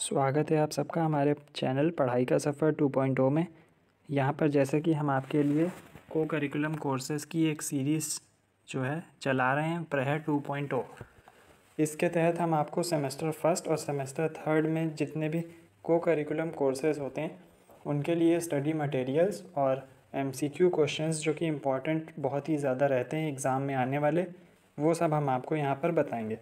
स्वागत है आप सबका हमारे चैनल पढ़ाई का सफ़र 2.0 में यहाँ पर जैसे कि हम आपके लिए को करिकुलम कोर्सेज़ की एक सीरीज़ जो है चला रहे हैं प्रहर 2.0 इसके तहत हम आपको सेमेस्टर फर्स्ट और सेमेस्टर थर्ड में जितने भी को करिकुलम कोर्सेज़ होते हैं उनके लिए स्टडी मटेरियल्स और एम सी क्यू जो कि इम्पॉर्टेंट बहुत ही ज़्यादा रहते हैं एग्ज़ाम में आने वाले वो सब हम आपको यहाँ पर बताएँगे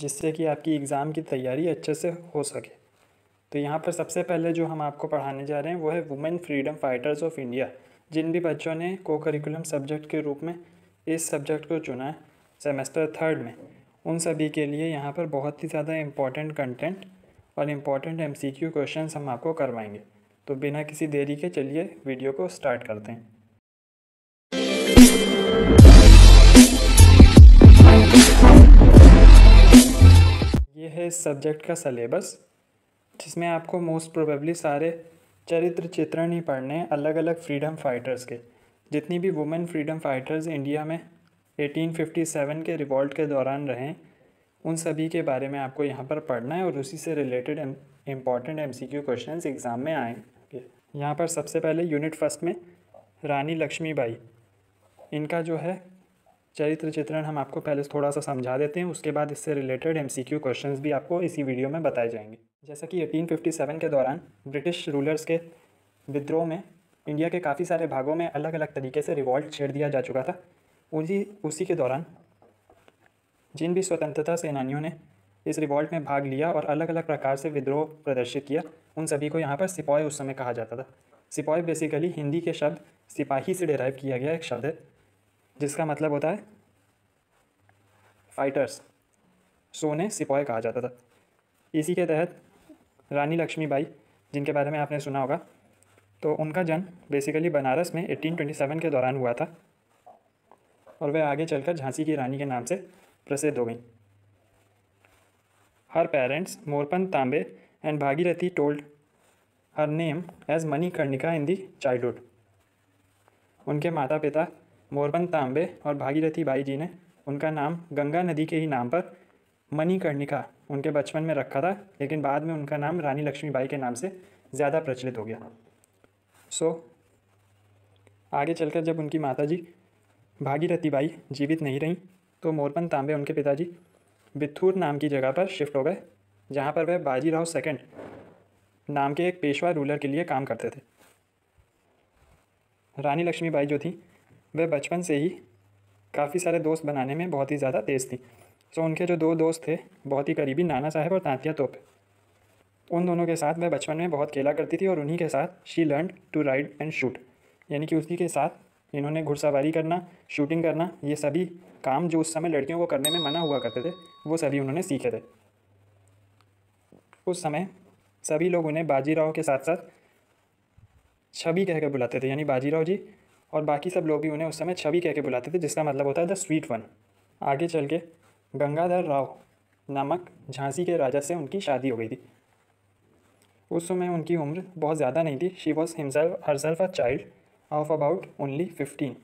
जिससे कि आपकी एग्ज़ाम की तैयारी अच्छे से हो सके तो यहाँ पर सबसे पहले जो हम आपको पढ़ाने जा रहे हैं वो है women freedom fighters of India जिन भी बच्चों ने को करिकुलम सब्जेक्ट के रूप में इस सब्जेक्ट को चुना है सेमेस्टर थर्ड में उन सभी के लिए यहाँ पर बहुत ही ज़्यादा इम्पॉर्टेंट कंटेंट और इम्पॉर्टेंट क्यू क्वेश्चन हम आपको करवाएंगे तो बिना किसी देरी के चलिए वीडियो को स्टार्ट करते हैं ये है इस सब्जेक्ट का सलेबस जिसमें आपको मोस्ट प्रोबेबली सारे चरित्र चित्रण ही पढ़ने हैं अलग अलग फ्रीडम फाइटर्स के जितनी भी वुमेन फ्रीडम फाइटर्स इंडिया में 1857 के रिवॉल्ट के दौरान रहें उन सभी के बारे में आपको यहाँ पर पढ़ना है और उसी से related important M C Q question exam में आएंगे यहाँ पर सबसे पहले यूनिट फर्स्ट में रानी लक्ष्मीबाई इनका जो है चरित्र चित्रण हम आपको पहले थोड़ा सा समझा देते हैं उसके बाद इससे रिलेटेड एम सी क्वेश्चन भी आपको इसी वीडियो में बताए जाएंगे जैसा कि 1857 के दौरान ब्रिटिश रूलर्स के विद्रोह में इंडिया के काफ़ी सारे भागों में अलग अलग तरीके से रिवॉल्ट छेड़ दिया जा चुका था उसी उसी के दौरान जिन भी स्वतंत्रता सेनानियों ने इस रिवॉल्ट में भाग लिया और अलग अलग प्रकार से विद्रोह प्रदर्शित किया उन सभी को यहाँ पर सिपाही उस समय कहा जाता था सिपाही बेसिकली हिंदी के शब्द सिपाही से डेराइव किया गया एक शब्द है जिसका मतलब होता है फाइटर्स सो उन्हें सिपाही कहा जाता था इसी के तहत रानी लक्ष्मीबाई जिनके बारे में आपने सुना होगा तो उनका जन्म बेसिकली बनारस में 1827 के दौरान हुआ था और वह आगे चलकर झांसी की रानी के नाम से प्रसिद्ध हो गई हर parents Moropant Tambe and Bhagirathi told her name as Manikarnika in the childhood उनके माता पिता मोरबन तांबे और भागीरथी बाई जी ने उनका नाम गंगा नदी के ही नाम पर मणिकर्णिका उनके बचपन में रखा था लेकिन बाद में उनका नाम रानी लक्ष्मी बाई के नाम से ज़्यादा प्रचलित हो गया सो so, आगे चलकर जब उनकी माता जी भागीरथी बाई जीवित नहीं रहीं तो मोरपन तांबे उनके पिताजी बिथूर नाम की जगह पर शिफ्ट हो गए जहाँ पर वह बाजीराव सेकंड नाम के एक पेशवा रूलर के लिए काम करते थे रानी लक्ष्मीबाई जो थी वह बचपन से ही काफ़ी सारे दोस्त बनाने में बहुत ही ज़्यादा तेज़ थी सो तो उनके जो दो दोस्त थे बहुत ही करीबी नाना साहब और तांतिया तोप उन दोनों के साथ वह बचपन में बहुत खेला करती थी और उन्हीं के साथ she learn to ride and shoot यानी कि उसी के साथ इन्होंने घुड़सवारी करना शूटिंग करना ये सभी काम जो उस समय लड़कियों को करने में मना हुआ करते थे वो सभी उन्होंने सीखे थे उस समय सभी लोग उन्हें बाजीराव के साथ साथ छवि कहकर बुलाते थे यानी बाजीराव जी और बाकी सब लोग भी उन्हें उस समय छवि कह के बुलाते थे जिसका मतलब होता है द स्वीट वन आगे चल के गंगाधर राव नामक झांसी के राजा से उनकी शादी हो गई थी उस समय उनकी उम्र बहुत ज़्यादा नहीं थी she was himself herself a child of about only fifteen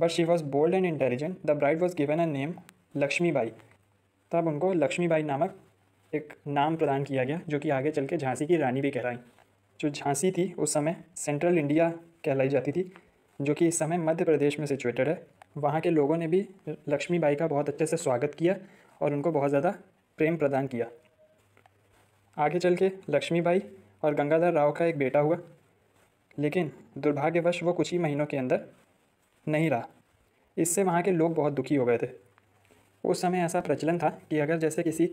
but she was bold and intelligent the bride was given a name Lakshmibai तब उनको लक्ष्मीबाई नामक एक नाम प्रदान किया गया जो कि आगे चल के झांसी की रानी भी कहलाई जो झांसी थी उस समय सेंट्रल इंडिया कहलाई जाती थी जो कि इस समय मध्य प्रदेश में सिचुएटेड है वहाँ के लोगों ने भी लक्ष्मी बाई का बहुत अच्छे से स्वागत किया और उनको बहुत ज़्यादा प्रेम प्रदान किया आगे चल के लक्ष्मी बाई और गंगाधर राव का एक बेटा हुआ लेकिन दुर्भाग्यवश वो कुछ ही महीनों के अंदर नहीं रहा इससे वहाँ के लोग बहुत दुखी हो गए थे उस समय ऐसा प्रचलन था कि अगर जैसे किसी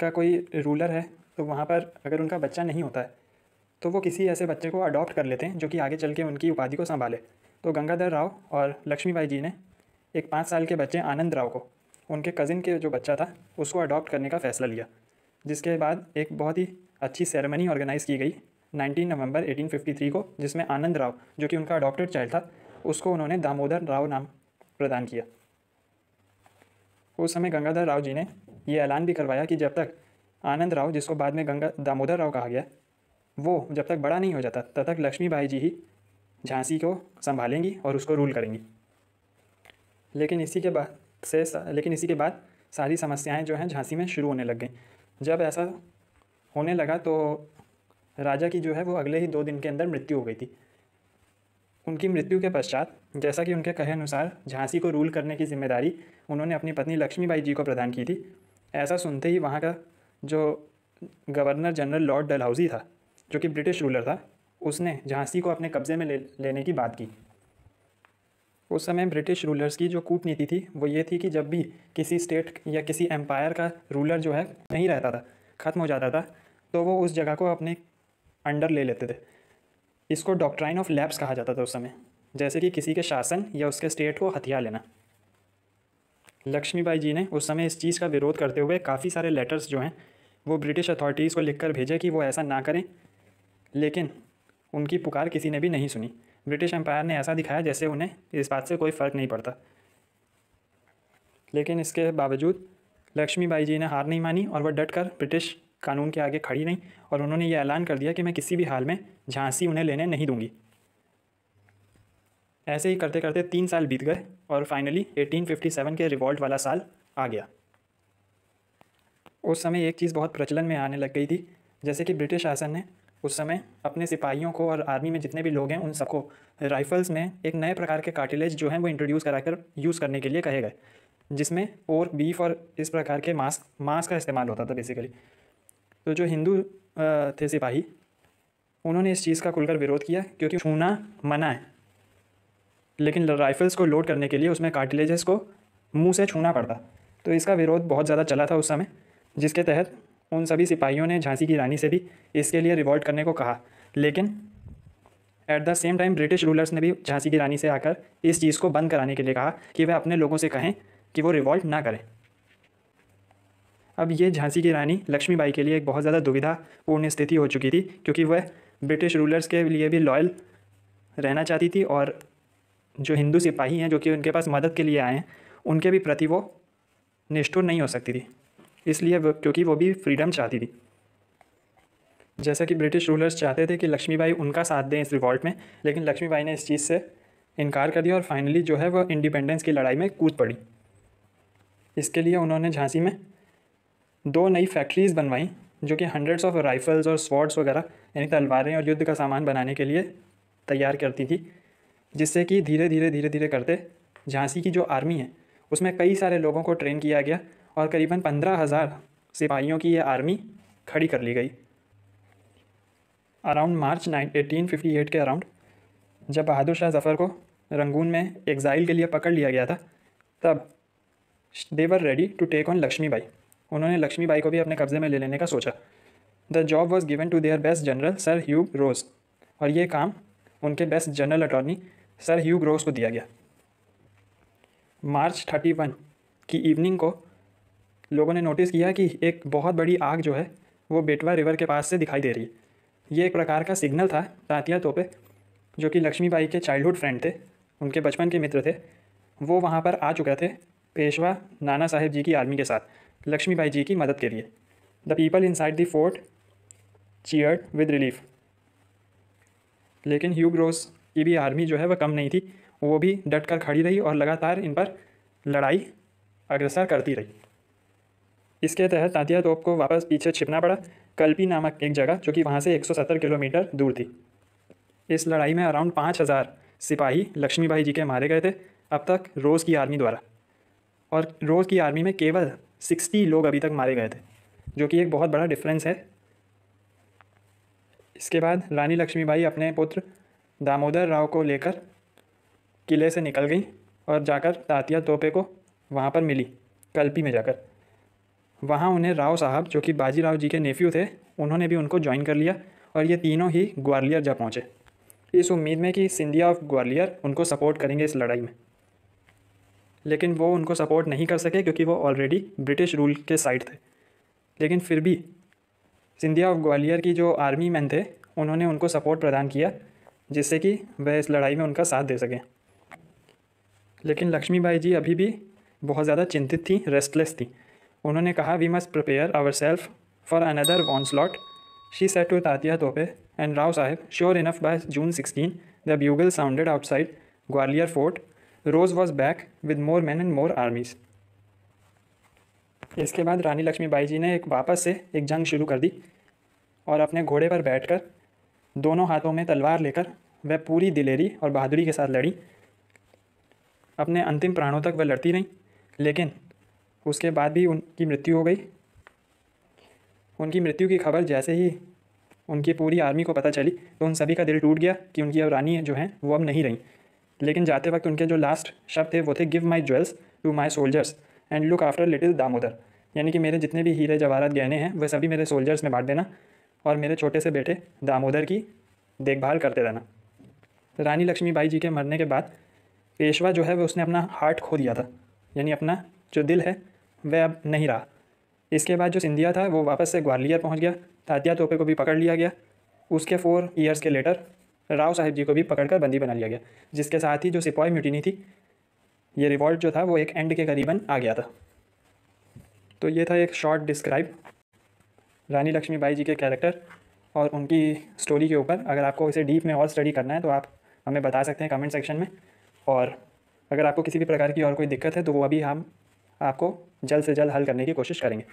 का कोई रूलर है तो वहाँ पर अगर उनका बच्चा नहीं होता है तो वो किसी ऐसे बच्चे को अडॉप्ट कर लेते हैं जो कि आगे चल के उनकी उपाधि को संभाले तो गंगाधर राव और लक्ष्मीबाई जी ने एक पाँच साल के बच्चे आनंद राव को उनके कज़िन के जो बच्चा था उसको अडॉप्ट करने का फ़ैसला लिया जिसके बाद एक बहुत ही अच्छी सेरेमनी ऑर्गेनाइज़ की गई 19 नवंबर 1853 को जिसमें आनंद राव जो कि उनका अडॉप्टेड चाइल्ड था उसको उन्होंने दामोदर राव नाम प्रदान किया उस समय गंगाधर राव जी ने यह ऐलान भी करवाया कि जब तक आनंद राव जिसको बाद में गंगा दामोदर राव कहा गया वो जब तक बड़ा नहीं हो जाता तब तक लक्ष्मीबाई जी ही झांसी को संभालेंगी और उसको रूल करेंगी लेकिन इसी के बाद से लेकिन इसी के बाद सारी समस्याएं जो हैं झांसी में शुरू होने लग गई जब ऐसा होने लगा तो राजा की जो है वो अगले ही दो दिन के अंदर मृत्यु हो गई थी उनकी मृत्यु के पश्चात जैसा कि उनके कहे अनुसार झांसी को रूल करने की जिम्मेदारी उन्होंने अपनी पत्नी लक्ष्मीबाई जी को प्रदान की थी ऐसा सुनते ही वहाँ का जो गवर्नर जनरल लॉर्ड डलहाउजी था जो कि ब्रिटिश रूलर था उसने झांसी को अपने कब्ज़े में ले लेने की बात की उस समय ब्रिटिश रूलर्स की जो कूटनीति थी वो ये थी कि जब भी किसी स्टेट या किसी एम्पायर का रूलर जो है नहीं रहता था ख़त्म हो जाता था तो वो उस जगह को अपने अंडर ले लेते थे इसको डॉक्ट्राइन ऑफ लैब्स कहा जाता था उस समय जैसे कि किसी के शासन या उसके स्टेट को हथियार लेना लक्ष्मीबाई जी ने उस समय इस चीज़ का विरोध करते हुए काफ़ी सारे लेटर्स जो हैं वो ब्रिटिश अथॉरिटीज़ को लिखकर भेजे कि वो ऐसा ना करें लेकिन उनकी पुकार किसी ने भी नहीं सुनी ब्रिटिश एम्पायर ने ऐसा दिखाया जैसे उन्हें इस बात से कोई फ़र्क नहीं पड़ता लेकिन इसके बावजूद लक्ष्मीबाई जी ने हार नहीं मानी और वह डट कर ब्रिटिश कानून के आगे खड़ी नहीं और उन्होंने ये ऐलान कर दिया कि मैं किसी भी हाल में झांसी उन्हें लेने नहीं दूंगी ऐसे ही करते करते तीन साल बीत गए और फाइनली 1857 के रिवॉल्ट वाला साल आ गया उस समय एक चीज़ बहुत प्रचलन में आने लग गई थी जैसे कि ब्रिटिश शासन ने उस समय अपने सिपाहियों को और आर्मी में जितने भी लोग हैं उन सबको राइफल्स में एक नए प्रकार के कार्टिलेज जो हैं वो इंट्रोड्यूस कराकर यूज़ करने के लिए कहे गए जिसमें और बीफ और इस प्रकार के मांस मांस का इस्तेमाल होता था बेसिकली तो जो हिंदू थे सिपाही उन्होंने इस चीज़ का खुलकर विरोध किया क्योंकि छूना मना है लेकिन राइफल्स को लोड करने के लिए उसमें कार्टिलेजेस को मुंह से छूना पड़ता तो इसका विरोध बहुत ज़्यादा चला था उस समय जिसके तहत उन सभी सिपाहियों ने झांसी की रानी से भी इसके लिए रिवॉल्ट करने को कहा लेकिन at the same time British rulers ने भी झांसी की रानी से आकर इस चीज़ को बंद कराने के लिए कहा कि वह अपने लोगों से कहें कि वो रिवॉल्ट ना करें अब ये झांसी की रानी लक्ष्मीबाई के लिए एक बहुत ज़्यादा दुविधापूर्ण स्थिति हो चुकी थी क्योंकि वह ब्रिटिश रूलर्स के लिए भी लॉयल रहना चाहती थी और जो हिंदू सिपाही हैं जो कि उनके पास मदद के लिए आए हैं उनके भी प्रति वो निष्ठुर नहीं हो सकती थी इसलिए वो क्योंकि वो भी फ्रीडम चाहती थी जैसा कि ब्रिटिश रूलर्स चाहते थे कि लक्ष्मीबाई उनका साथ दें इस रिवॉल्ट में लेकिन लक्ष्मीबाई ने इस चीज़ से इनकार कर दिया और फाइनली जो है वह इंडिपेंडेंस की लड़ाई में कूद पड़ी इसके लिए उन्होंने झांसी में दो नई फैक्ट्रीज़ बनवाईं जो कि हंड्रेड्स ऑफ राइफ़ल्स और स्वॉर्ड्स वगैरह यानी तलवारें और युद्ध का सामान बनाने के लिए तैयार करती थी जिससे कि धीरे धीरे धीरे धीरे करते झांसी की जो आर्मी है उसमें कई सारे लोगों को ट्रेन किया गया और करीबन पंद्रह हज़ार सिपाहियों की यह आर्मी खड़ी कर ली गई around March nine eighteen fifty eight के अराउंड जब बहादुर शाह जफ़र को रंगून में एग्ज़ाइल के लिए पकड़ लिया गया था तब they were ready to take on Lakshmi Bai उन्होंने लक्ष्मी बाई को भी अपने कब्ज़े में ले लेने का सोचा the job was given to their best general sir Hugh Rose और ये काम उनके best general attorney sir Hugh Rose को दिया गया मार्च थर्टी वन की इवनिंग को लोगों ने नोटिस किया कि एक बहुत बड़ी आग जो है वो बेटवा रिवर के पास से दिखाई दे रही है ये एक प्रकार का सिग्नल था तांतिया तोपे जो कि लक्ष्मीबाई के चाइल्डहुड फ्रेंड थे उनके बचपन के मित्र थे वो वहाँ पर आ चुके थे पेशवा नाना साहेब जी की आर्मी के साथ लक्ष्मीबाई जी की मदद के लिए the people inside the fort cheered with relief लेकिन ह्यूग ग्रोस की भी आर्मी जो है वह कम नहीं थी वो भी डट कर खड़ी रही और लगातार इन पर लड़ाई अग्रसर करती रही इसके तहत तांतिया तोप को वापस पीछे छिपना पड़ा कल्पी नामक एक जगह जो कि वहाँ से 170 किलोमीटर दूर थी इस लड़ाई में अराउंड पाँच हज़ार सिपाही लक्ष्मीबाई जी के मारे गए थे अब तक रोज़ की आर्मी द्वारा और रोज़ की आर्मी में केवल सिक्सटी लोग अभी तक मारे गए थे जो कि एक बहुत बड़ा डिफरेंस है इसके बाद रानी लक्ष्मीबाई अपने पुत्र दामोदर राव को लेकर किले से निकल गई और जाकर तातिया तोपे को वहाँ पर मिली कल्पी में जाकर वहाँ उन्हें राव साहब जो कि बाजीराव जी के नेफ्यू थे उन्होंने भी उनको ज्वाइन कर लिया और ये तीनों ही ग्वालियर जा पहुँचे इस उम्मीद में कि सिंधिया ऑफ ग्वालियर उनको सपोर्ट करेंगे इस लड़ाई में लेकिन वो उनको सपोर्ट नहीं कर सके क्योंकि वो ऑलरेडी ब्रिटिश रूल के साइड थे लेकिन फिर भी सिंधिया ऑफ ग्वालियर की जो आर्मी मैन थे उन्होंने उनको सपोर्ट प्रदान किया जिससे कि वह इस लड़ाई में उनका साथ दे सकें लेकिन लक्ष्मीबाई जी अभी भी बहुत ज़्यादा चिंतित थी रेस्टलेस थी उन्होंने कहा we must prepare our self for another onslaught she said to Tatya Tope and Rao Saheb sure enough by June sixteen the bugle sounded outside Gwalior fort Rose was back with more man and more armies इसके बाद रानी लक्ष्मी बाई जी ने एक वापस से एक जंग शुरू कर दी और अपने घोड़े पर बैठकर दोनों हाथों में तलवार लेकर वह पूरी दिलेरी और बहादुरी के साथ लड़ी अपने अंतिम प्राणों तक वह लड़ती रहीं लेकिन उसके बाद भी उनकी मृत्यु हो गई उनकी मृत्यु की खबर जैसे ही उनकी पूरी आर्मी को पता चली तो उन सभी का दिल टूट गया कि उनकी अब रानी जो हैं वो अब नहीं रहीं लेकिन जाते वक्त उनके जो लास्ट शब्द थे वो थे give my jewels to my soldiers and look after little Damodar यानी कि मेरे जितने भी हीरे जवाहरात गहने हैं वह सभी मेरे सोल्जर्स में बांट देना और मेरे छोटे से बेटे दामोदर की देखभाल करते रहना रानी लक्ष्मीबाई जी के मरने के बाद पेशवा जो है वह उसने अपना हार्ट खो दिया था यानी अपना जो दिल है वह अब नहीं रहा इसके बाद जो सिंधिया था वो वापस से ग्वालियर पहुंच गया तात्या तोपे को भी पकड़ लिया गया उसके फोर ईयर्स के लेटर राव साहिब जी को भी पकड़कर बंदी बना लिया गया जिसके साथ ही जो सिपाही म्यूटिनी थी ये रिवॉल्ट जो था वो एक एंड के करीबन आ गया था तो ये था एक शॉर्ट डिस्क्राइब रानी लक्ष्मीबाई जी के कैरेक्टर और उनकी स्टोरी के ऊपर अगर आपको इसे डीप में और स्टडी करना है तो आप हमें बता सकते हैं कमेंट सेक्शन में और अगर आपको किसी भी प्रकार की और कोई दिक्कत है तो वो अभी हम आपको जल्द से जल्द हल करने की कोशिश करेंगे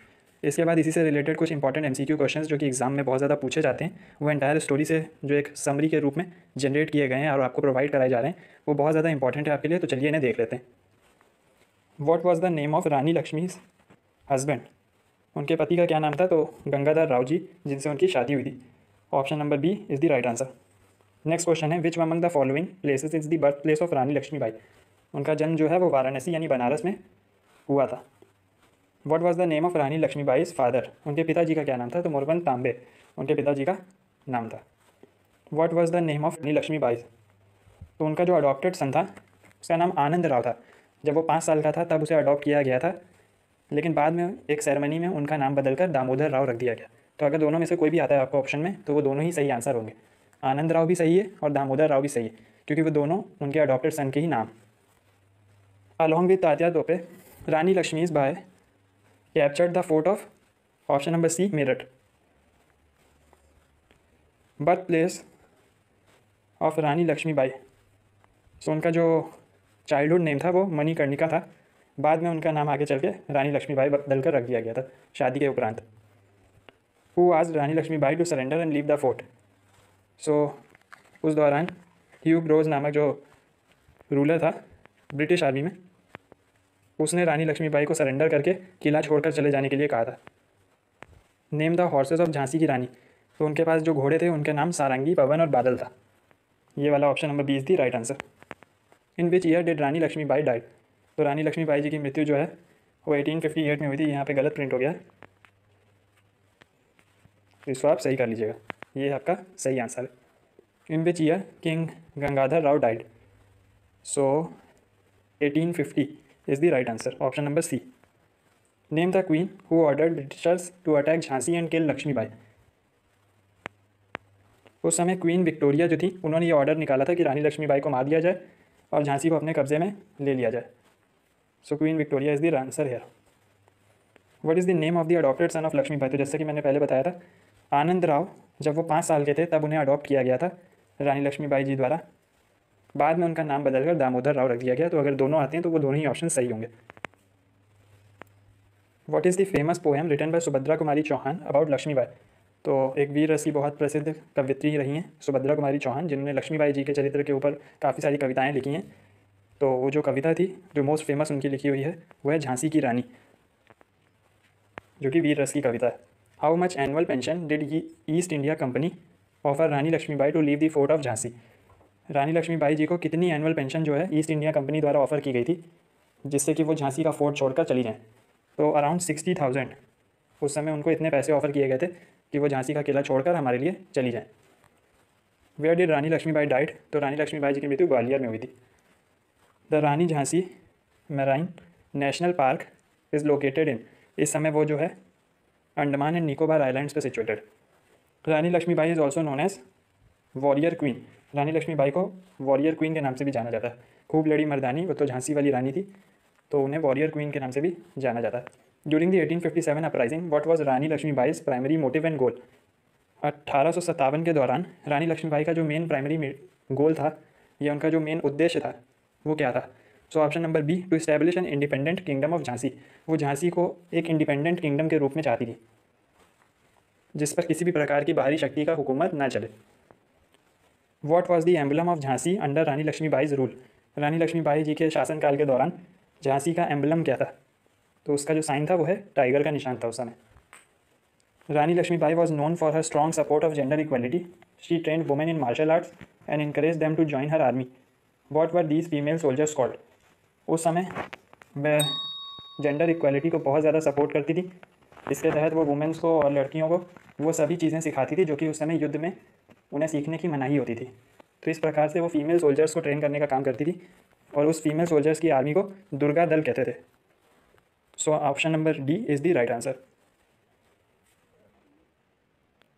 इसके बाद इसी से रिलेटेड कुछ इंपॉर्टेंट एम क्वेश्चंस जो कि एग्जाम में बहुत ज़्यादा पूछे जाते हैं वो एंटायर स्टोरी से जो एक समरी के रूप में जनरेट किए गए हैं और आपको प्रोवाइड कराए जा रहे हैं वो बहुत ज़्यादा इंपॉर्टेंट है आपके लिए तो चलिए इन्हें देख लेते हैं what was the name of Rani Lakshmi husband उनके पति का क्या नाम था तो गंगाधर राव जी जिनसे उनकी शादी हुई थी option number B is the right answer next question है which among the following places is the birth place of Rani Lakshmibai उनका जन्म जो है वो वाराणसी यानी बनारस में हुआ था what was the name of Rani Lakshmi Bai's father उनके पिताजी का क्या नाम था तो मोरबन तांबे उनके पिताजी का नाम था what was the name of Rani Lakshmi Bai's तो उनका जो अडॉप्टेड सन था उसका नाम आनंद राव था जब वो पाँच साल का था तब उसे अडॉप्ट किया गया था लेकिन बाद में एक सेरेमनी में उनका नाम बदलकर दामोदर राव रख दिया गया तो अगर दोनों में से कोई भी आता है आपको ऑप्शन में तो वो दोनों ही सही आंसर होंगे आनंद राव भी सही है और दामोदर राव भी सही है क्योंकि वो दोनों उनके अडॉप्टेड सन के ही नाम along with Tatya Tope Rani Rani Bai captured the fort of option number C Meerut birth place of Rani Lakshmi Bai so उनका जो चाइल्डहुड नेम था वो मणिकर्णिका था बाद में उनका नाम आगे चल के रानी लक्ष्मीबाई बदल कर रख दिया गया था शादी के उपरांत हु आज Rani Lakshmi Bai to surrender and leave the fort so उस दौरान ह्यू ग्रोज नामक जो रूलर था ब्रिटिश आर्मी में उसने रानी लक्ष्मीबाई को सरेंडर करके किला छोड़कर चले जाने के लिए कहा था name the horses of Jhansi की रानी तो उनके पास जो घोड़े थे उनके नाम सारंगी पवन और बादल था ये वाला ऑप्शन नंबर बीस थी right answer in which year did Rani Lakshmibai died तो रानी लक्ष्मीबाई जी की मृत्यु जो है वो एटीन फिफ्टी एट में हुई थी यहाँ पे गलत प्रिंट हो गया तो इसको आप सही कर लीजिएगा ये आपका सही आंसर है in which year king Gangadhar Rao died so eighteen fifty is the right answer. Option number C. Name the queen who ordered Britishers to attack Jhansi and kill Lakshmi Bai उस समय क्वीन विक्टोरिया जो थी उन्होंने ये ऑर्डर निकाला था कि रानी लक्ष्मी बाई को मार दिया जाए और झांसी को अपने कब्जे में ले लिया जाए so queen Victoria is the answer here what is the name of the adopted son of Bai तो जैसे कि मैंने पहले बताया था आनंद राव जब वो पाँच साल के थे तब उन्हें अडॉप्ट किया गया था रानी बाई जी द्वारा बाद में उनका नाम बदलकर दामोदर राव रख दिया गया तो अगर दोनों आते हैं तो वो दोनों ही ऑप्शन सही होंगे what is the famous poem written by Subhadra Kumari Chauhan about Lakshmibai तो एक वीर रस की बहुत प्रसिद्ध कवित्री रही हैं सुभद्रा कुमारी चौहान जिन्होंने लक्ष्मीबाई जी के चरित्र के ऊपर काफ़ी सारी कविताएँ लिखी हैं तो वो जो कविता थी जो मोस्ट फेमस उनकी लिखी हुई है वह है झांसी की रानी जो कि वीर रस की कविता है how much annual pension did East India Company offer Rani Lakshmibai to leave the fort of Jhansi Rani Lakshmibai ji को कितनी एनुअल पेंशन जो है ईस्ट इंडिया कंपनी द्वारा ऑफर की गई थी जिससे कि वो झांसी का फोर्ट छोड़कर चली जाएँ तो अराउंड सिक्सटी थाउजेंड उस समय उनको इतने पैसे ऑफर किए गए थे कि वो झांसी का किला छोड़कर हमारे लिए चली जाएँ where did Rani Lakshmibai died तो रानी लक्ष्मीबाई जी की मृत्यु ग्वालियर में हुई थी the Rani Jhansi marine national park is located in इस समय वो जो है अंडमान एंड निकोबार आइलैंड्स पे situated Rani Lakshmibai is also known as warrior queen Rani Lakshmi Bai को वॉरियर क्वीन के नाम से भी जाना जाता है खूब लड़ी मर्दानी वो तो झांसी वाली रानी थी तो उन्हें वॉरियर क्वीन के नाम से भी जाना जाता है during the eighteen fifty seven uprising what was Rani Lakshmi Lakshmibai's primary motive and goal अट्ठारह सौ सत्तावन के दौरान रानी लक्ष्मी बाई का जो मेन प्राइमरी गोल था या उनका जो मेन उद्देश्य था वो क्या था so option number B to establish an independent kingdom of Jhansi वो झांसी को एक इंडिपेंडेंट किंगडम के रूप में चाहती थी जिस पर किसी भी प्रकार की बाहरी शक्ति का हुकूमत ना चले what was the emblem of Jhansi under Rani Lakshmi Bai's rule Rani Lakshmi Bai ji के शासनकाल के दौरान झांसी का एम्बलम क्या था तो उसका जो साइन था वो है टाइगर का निशान था उस समय Rani Lakshmi Bai was known for her strong support of gender equality she trained women in martial arts and encouraged them to join her army what were these female soldiers called उस समय वह जेंडर इक्वलिटी को बहुत ज़्यादा सपोर्ट करती थी इसके तहत वो वुमेंस को और लड़कियों को वो सभी चीज़ें सिखाती थी जो कि उस समय युद्ध में उन्हें सीखने की मनाही होती थी तो इस प्रकार से वो फीमेल सोल्जर्स को ट्रेन करने का काम करती थी और उस फीमेल सोल्जर्स की आर्मी को दुर्गा दल कहते थे so option number D is the right answer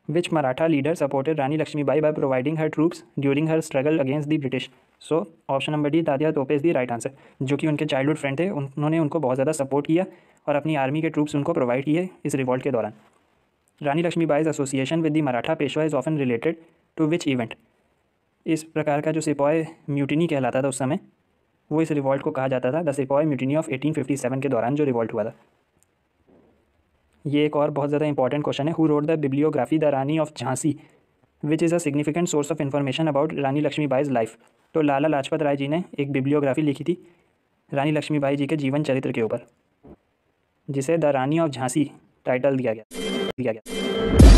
which Maratha leader supported Rani Lakshmibai by providing her troops during her struggle against the British so option number D Tatya Tope is the right answer जो कि उनके childhood friend थे उन्होंने उनको बहुत ज़्यादा support किया और अपनी आर्मी के ट्रूप्स उनको प्रोवाइड किए इस रिवॉल्ट के दौरान Rani Lakshmibai's association with the Maratha Peshwa is often related to which event इस प्रकार का जो सिपॉय म्यूटिनी कहलाता था उस समय वो इस रिवॉल्ट को कहा जाता था द सिपॉय म्यूटिनी ऑफ 1857 के दौरान जो रिवॉल्ट हुआ था ये एक और बहुत ज़्यादा इंपॉर्टेंट क्वेश्चन है who wrote the bibliography the Rani of Jhansi which is a significant source of information about Rani Bai's life तो लाला लाजपत राय जी ने एक बिब्लियोग्राफी लिखी थी रानी लक्ष्मीबाई जी के जीवन चरित्र के ऊपर जिसे the Rani of Jhansi title दिया गया दिया गया